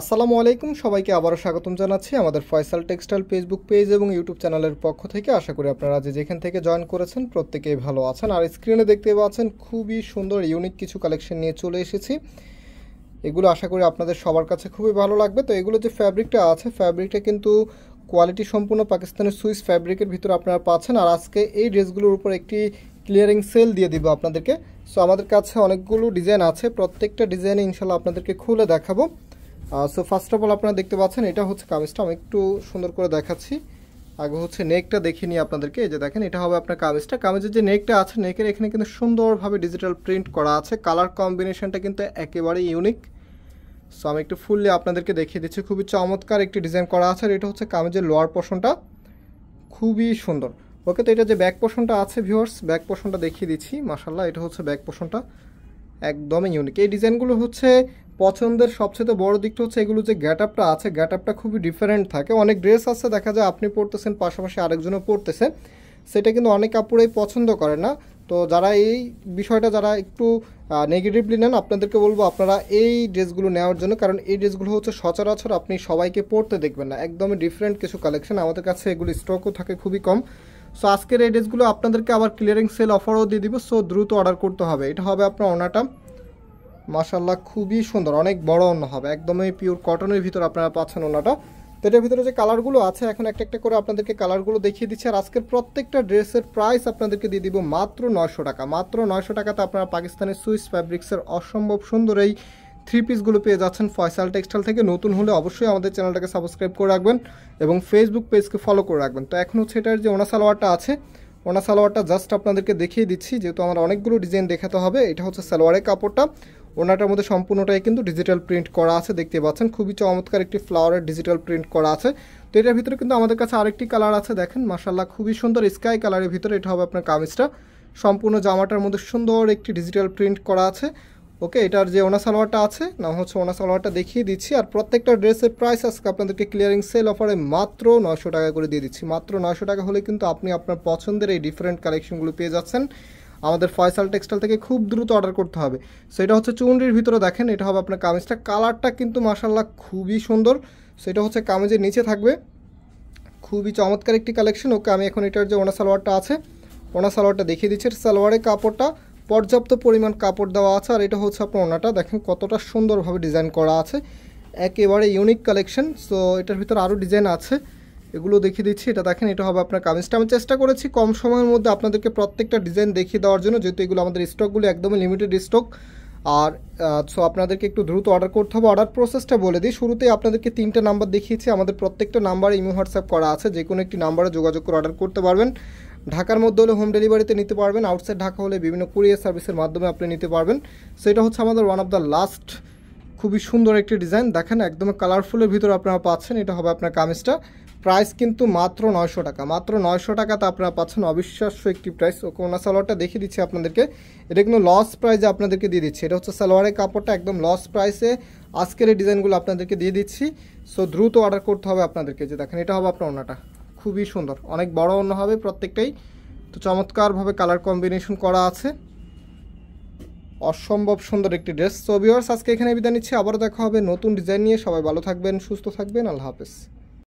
আসসালামু আলাইকুম সবাইকে আবারও স্বাগতম জানাচ্ছি আমাদের ফয়সাল টেক্সটাইল ফেসবুক পেজ এবং ইউটিউব চ্যানেলের পক্ষ থেকে আশা করি আপনারা যে যেখান থেকে জয়েন করেছেন প্রত্যেকেই ভালো আছেন আর স্ক্রিনে দেখতে পাচ্ছেন খুবই সুন্দর ইউনিক কিছু কালেকশন নিয়ে চলে এসেছি এগুলো আশা করি আপনাদের সবার কাছে খুবই ভালো লাগবে তো এগুলো যে ফ্যাব্রিকটা আছে ফ্যাব্রিকটা কিন্তু কোয়ালিটি সম্পূর্ণ পাকিস্তানের সুইস ফ্যাব্রিকের ভিতরে আপনারা পাচ্ছেন আর আজকে এই ড্রেসগুলোর উপর একটি ক্লিয়ারিং সেল দিয়ে দিব আপনাদেরকে সো আমাদের কাছে অনেকগুলো ডিজাইন আছে প্রত্যেকটা ডিজাইনে ইনশাল্লাহ আপনাদেরকে খুলে দেখাবো সো ফার্স্ট অফ অল আপনারা দেখতে পাচ্ছেন এটা হচ্ছে কামিজটা আমি একটু সুন্দর করে দেখাচ্ছি আগে হচ্ছে নেকটা দেখে নিই আপনাদেরকে এই যে দেখেন এটা হবে আপনার কামিজটা কামিজের যে নেকটা আছে নেকের এখানে কিন্তু সুন্দরভাবে ডিজিটাল প্রিন্ট করা আছে কালার কম্বিনেশনটা কিন্তু একেবারে ইউনিক সো আমি একটু ফুললি আপনাদেরকে দেখিয়ে দিচ্ছি খুবই চমৎকার একটি ডিজাইন করা আছে আর এটা হচ্ছে কামিজের লোয়ার পোর্শনটা খুবই সুন্দর ওকে তো এটা যে ব্যাক পোর্শনটা আছে ভিওর্স ব্যাক পোর্শনটা দেখিয়ে দিচ্ছি মাসাল্লাহ এটা হচ্ছে ব্যাক পোর্শনটা একদমই ইউনিক এই ডিজাইনগুলো হচ্ছে পছন্দের সবচেয়ে বড় দিকটা হচ্ছে এগুলো যে গ্যাট আপটা আছে গ্যাট আপটা খুবই ডিফারেন্ট থাকে অনেক ড্রেস আছে দেখা যায় আপনি পড়তেছেন পাশাপাশি আরেকজনও পড়তেছে সেটা কিন্তু অনেক কাপড়েই পছন্দ করে না তো যারা এই বিষয়টা যারা একটু নেগেটিভলি নেন আপনাদেরকে বলবো আপনারা এই ড্রেসগুলো নেওয়ার জন্য কারণ এই ড্রেসগুলো হচ্ছে সচরাচর আপনি সবাইকে পড়তে দেখবেন না একদমই ডিফারেন্ট কিছু কালেকশন আমাদের কাছে এগুলো স্টকও থাকে খুবই কম সো আজকের এই ড্রেসগুলো আপনাদেরকে আবার ক্লিয়ারিং সেল অফারও দিয়ে দিব সো দ্রুত অর্ডার করতে হবে এটা হবে আপনার অনাটা মাসাল্লাহ খুবই সুন্দর অনেক বড় অন্য হবে একদমই পিওর কটনের ভিতর আপনারা পাচ্ছেন ওনাটা তো এটার ভিতরে যে কালারগুলো আছে এখন একটা একটা করে আপনাদেরকে কালারগুলো দেখিয়ে দিচ্ছি আর আজকের প্রত্যেকটা ড্রেসের প্রাইস আপনাদেরকে দিয়ে দিব মাত্র নয়শো টাকা মাত্র নয়শো টাকাতে আপনারা পাকিস্তানের সুইস ফ্যাব্রিক্সের অসম্ভব সুন্দর এই থ্রি পিসগুলো পেয়ে যাচ্ছেন ফয়সাল টেক্সটাইল থেকে নতুন হলে অবশ্যই আমাদের চ্যানেলটাকে সাবস্ক্রাইব করে রাখবেন এবং ফেসবুক পেজকে ফলো করে রাখবেন তো এখন হচ্ছে এটার যে ওনা সালোয়ারটা আছে ওনা সালোয়ারটা জাস্ট আপনাদেরকে দেখিয়ে দিচ্ছি যেহেতু আমার অনেকগুলো ডিজাইন দেখাতে হবে এটা হচ্ছে সালোয়ারের কাপড়টা ওনাটার মধ্যে সম্পূর্ণটাই কিন্তু ডিজিটাল প্রিন্ট করা আছে দেখতে পাচ্ছেন খুবই চমৎকার একটি ফ্লাওয়ারের ডিজিটাল প্রিন্ট করা আছে তো এটার ভিতরে কিন্তু আমাদের কাছে আরেকটি কালার আছে দেখেন মাসাল্লাহ খুবই সুন্দর স্কাই কালারের ভিতরে এটা হবে আপনার কামিজটা সম্পূর্ণ জামাটার মধ্যে সুন্দর একটি ডিজিটাল প্রিন্ট করা আছে ওকে এটার যে ওনা সালোয়ারটা আছে না হচ্ছে ওনা সালোয়ারটা দেখিয়ে দিচ্ছি আর প্রত্যেকটা ড্রেসের প্রাইস আজকে আপনাদেরকে ক্লিয়ারিং সেল অফারে মাত্র নয়শো টাকা করে দিয়ে দিচ্ছি মাত্র নয়শো টাকা হলে কিন্তু আপনি আপনার পছন্দের এই ডিফারেন্ট কালেকশনগুলো পেয়ে যাচ্ছেন আমাদের ফয়সাল টেক্সটাইল থেকে খুব দ্রুত অর্ডার করতে হবে সো এটা হচ্ছে চুনরির ভিতরে দেখেন এটা হবে আপনার কামিজটা কালারটা কিন্তু মাসাল্লাহ খুবই সুন্দর সো এটা হচ্ছে কামিজের নিচে থাকবে খুবই চমৎকার একটি কালেকশন ওকে আমি এখন এটার যে ওনা সালোয়ারটা আছে ওনা সালোয়ারটা দেখিয়ে দিচ্ছি সালোয়ারের কাপড়টা পর্যাপ্ত পরিমাণ কাপড় দেওয়া আছে আর এটা হচ্ছে আপনার ওনাটা দেখেন কতটা সুন্দরভাবে ডিজাইন করা আছে একেবারে ইউনিক কালেকশন সো এটার ভিতর আরও ডিজাইন আছে এগুলো দেখিয়ে দিচ্ছি এটা দেখেন এটা হবে আপনার কামিজটা আমি চেষ্টা করেছি কম সময়ের মধ্যে আপনাদেরকে প্রত্যেকটা ডিজাইন দেখিয়ে দেওয়ার জন্য যেহেতু এগুলো আমাদের স্টকগুলো একদমই লিমিটেড স্টক আর সো আপনাদেরকে একটু দ্রুত অর্ডার করতে হবে অর্ডার প্রসেসটা বলে দিই শুরুতেই আপনাদেরকে তিনটা নাম্বার দেখিয়েছি আমাদের প্রত্যেকটা নাম্বারে ইমো হোয়াটসঅ্যাপ করা আছে যে কোনো একটি নাম্বারে যোগাযোগ করে অর্ডার করতে পারবেন ঢাকার মধ্যে হলে হোম ডেলিভারিতে নিতে পারবেন আউটসাইড ঢাকা হলে বিভিন্ন কুরিয়ার সার্ভিসের মাধ্যমে আপনি নিতে পারবেন সেটা হচ্ছে আমাদের ওয়ান অফ দ্য লাস্ট খুবই সুন্দর একটি ডিজাইন দেখেন একদম কালারফুলের ভিতরে আপনারা পাচ্ছেন এটা হবে আপনার কামিজটা প্রাইস কিন্তু মাত্র নয়শো টাকা মাত্র নয়শো টাকাতে আপনারা পাচ্ছেন অবিশ্বাস্য একটি প্রাইস ও কোনো সালোয়ারটা দেখিয়ে দিচ্ছি আপনাদেরকে এটা কিন্তু লস প্রাইজে আপনাদেরকে দিয়ে দিচ্ছি এটা হচ্ছে সালোয়ারের কাপড়টা একদম লস প্রাইসে আজকের এই ডিজাইনগুলো আপনাদেরকে দিয়ে দিচ্ছি সো দ্রুত অর্ডার করতে হবে আপনাদেরকে যে দেখেন এটা হবে আপনার অন্যটা খুবই সুন্দর অনেক বড় অন্য হবে প্রত্যেকটাই তো চমৎকারভাবে কালার কম্বিনেশন করা আছে অসম্ভব সুন্দর একটি ড্রেস সো ভিওর্স আজকে এখানে বিদায় নিচ্ছি আবারও দেখা হবে নতুন ডিজাইন নিয়ে সবাই ভালো থাকবেন সুস্থ থাকবেন আল্লাহ হাফেজ